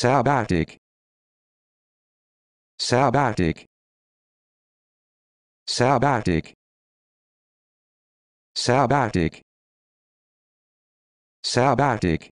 sabbatic sabbatic sabbatic sabbatic sabbatic